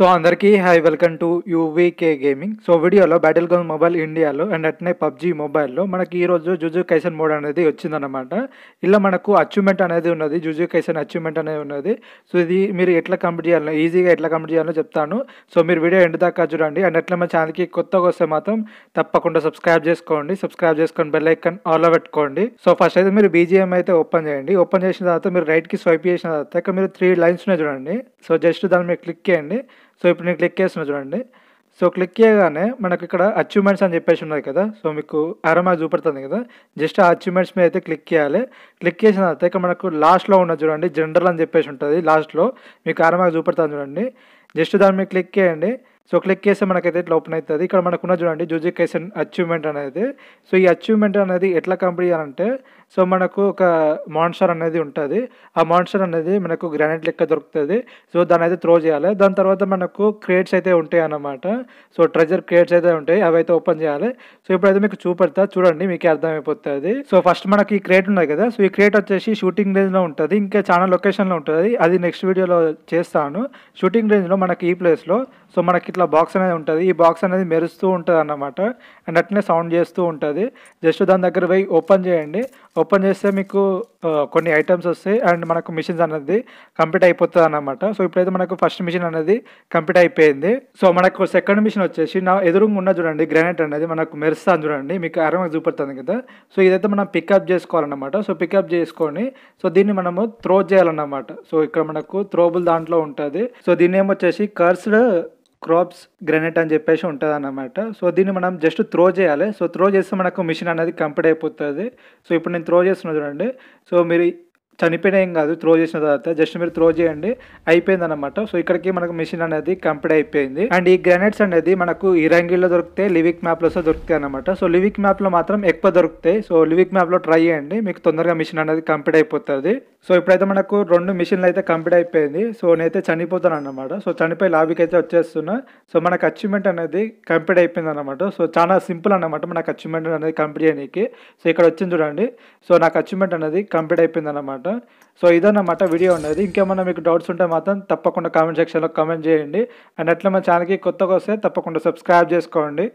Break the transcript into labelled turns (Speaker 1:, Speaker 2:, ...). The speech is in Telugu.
Speaker 1: సో అందరికీ hi welcome to UVK gaming so వీడియోలో బ్యాటిల్ గ్రౌండ్ మొబైల్ ఇండియాలో అండ్ అట్నే పబ్జి మొబైల్లో మనకి ఈరోజు జుజు కైసన్ మోడ్ అనేది వచ్చిందనమాట ఇలా మనకు అచీవ్మెంట్ అనేది ఉన్నది జుజు కైసన్ అచీవ్మెంట్ అనేది ఉన్నది సో ఇది మీరు ఎట్లా కంప్లీట్ చేయాలో ఈజీగా ఎట్లా కంప్లీట్ చేయాలో చెప్తాను సో మీరు వీడియో ఎండ్ దాకా చూడండి అండ్ అట్లా మన ఛానల్కి కొత్తగా వస్తే మాత్రం తప్పకుండా సబ్స్క్రైబ్ చేసుకోండి సబ్స్క్రైబ్ చేసుకొని బెల్ ఐకన్ ఆల్ పెట్టుకోండి సో ఫస్ట్ అయితే మీరు బీజిఎం అయితే ఓపెన్ చేయండి ఓపెన్ చేసిన తర్వాత మీరు రైట్కి స్వైప్ చేసిన తర్వాత మీరు త్రీ లైన్స్ ఉన్నాయి చూడండి సో జస్ట్ దాని మీద క్లిక్ చేయండి సో ఇప్పుడు నేను క్లిక్ చేస్తున్నా చూడండి సో క్లిక్ చేయగానే మనకు ఇక్కడ అచీవ్మెంట్స్ అని చెప్పేసి ఉన్నది కదా సో మీకు అరమా చూపెడుతుంది కదా జస్ట్ ఆ అచీవ్మెంట్స్ మీద అయితే క్లిక్ చేయాలి క్లిక్ చేసిన తర్వాత ఇక మనకు లాస్ట్లో ఉన్నది చూడండి జనరల్ అని చెప్పేసి ఉంటుంది లాస్ట్లో మీకు అరమా చూపెడతాను చూడండి జస్ట్ దాని మీద క్లిక్ చేయండి సో క్లిక్ చేస్తే మనకైతే ఇట్లా ఓపెన్ అవుతుంది ఇక్కడ మనకున్న చూడండి జూజికేషన్ అచీవ్మెంట్ అనేది సో ఈ అచీవ్మెంట్ అనేది ఎట్లా కంప్లీట్ చేయాలంటే సో మనకు ఒక మాన్స్టర్ అనేది ఉంటుంది ఆ మాన్స్టర్ అనేది మనకు గ్రానైట్ లెక్క దొరుకుతుంది సో దాన్ని అయితే త్రో చేయాలి దాని తర్వాత మనకు క్రేట్స్ అయితే ఉంటాయి అన్నమాట సో ట్రెజర్ క్రేట్స్ అయితే ఉంటాయి అవి అయితే ఓపెన్ చేయాలి సో ఇప్పుడైతే మీకు చూపెడతా చూడండి మీకు అర్థమైపోతుంది సో ఫస్ట్ మనకి ఈ క్రేట్ ఉన్నాయి కదా సో ఈ క్రేట్ వచ్చేసి షూటింగ్ రేంజ్లో ఉంటుంది ఇంకా చాలా లొకేషన్లో ఉంటుంది అది నెక్స్ట్ వీడియోలో చేస్తాను షూటింగ్ రేంజ్లో మనకి ఈ ప్లేస్లో సో మనకి ఇట్లా బాక్స్ అనేది ఉంటుంది ఈ బాక్స్ అనేది మెరుస్తూ ఉంటుంది అన్నమాట అండ్ అట్లనే సౌండ్ చేస్తూ ఉంటుంది జస్ట్ దాని దగ్గర పోయి ఓపెన్ చేయండి ఓపెన్ చేస్తే మీకు కొన్ని ఐటమ్స్ వస్తాయి అండ్ మనకు మిషన్స్ అనేది కంప్లీట్ అయిపోతుంది అనమాట సో ఇప్పుడైతే మనకు ఫస్ట్ మిషన్ అనేది కంప్లీట్ అయిపోయింది సో మనకు సెకండ్ మిషన్ వచ్చేసి నా ఎదురుగా ఉన్న చూడండి గ్రానైట్ అనేది మనకు మెరుస్తాను చూడండి మీకు అరమకు చూపడుతుంది కదా సో ఇదైతే మనం పికప్ చేసుకోవాలన్నమాట సో పికప్ చేసుకొని సో దీన్ని మనము త్రో చేయాలన్నమాట సో ఇక్కడ మనకు త్రోబుల్ దాంట్లో ఉంటుంది సో దీన్ని ఏమొచ్చేసి కర్స్డ్ క్రాప్స్ గ్రెనేట్ అని చెప్పేసి ఉంటుంది అన్నమాట సో దీన్ని మనం జస్ట్ త్రో చేయాలి సో త్రో చేస్తే మనకు మిషన్ అనేది కంప్లీట్ అయిపోతుంది సో ఇప్పుడు నేను త్రో చేస్తున్నా చూడండి సో మీరు చనిపోయిన ఏం కాదు త్రో చేసిన తర్వాత జస్ట్ మీరు త్రో చేయండి అయిపోయింది అనమాట సో ఇక్కడికి మనకు మిషన్ అనేది కంప్లీట్ అయిపోయింది అండ్ ఈ గ్రానైట్స్ అనేది మనకు ఇరంగిల్లో దొరికితే లివిక్ మ్యాప్లో లో దొరుకుతాయి అనమాట సో లివిక్ మ్యాప్లో మాత్రం ఎక్కువ దొరుకుతాయి సో లివిక్ మ్యాప్ లో ట్రై చేయండి మీకు తొందరగా మిషన్ అనేది కంప్లీట్ అయిపోతుంది సో ఇప్పుడైతే మనకు రెండు మిషన్లు అయితే కంప్లీట్ అయిపోయింది సో నేనైతే చనిపోతాను అనమాట సో చనిపోయి లాబీకి అయితే వచ్చేస్తున్నా సో మనకు అచీవ్మెంట్ అనేది కంప్లీట్ అయిపోయింది అనమాట సో చాలా సింపుల్ అనమాట మనకు అచీవ్మెంట్ అనేది కంప్లీట్ చేయడానికి సో ఇక్కడ వచ్చింది చూడండి సో నాకు అచీవ్మెంట్ అనేది కంప్లీట్ అయిపోయింది అనమాట అనమాట సో ఇదన్నమాట వీడియో ఉండేది ఇంకేమన్నా మీకు డౌట్స్ ఉంటే మాత్రం తప్పకుండా కామెంట్ సెక్షన్లో కామెంట్ చేయండి అండ్ అట్లా మా ఛానల్కి కొత్తగా వస్తే తప్పకుండా సబ్స్క్రైబ్ చేసుకోండి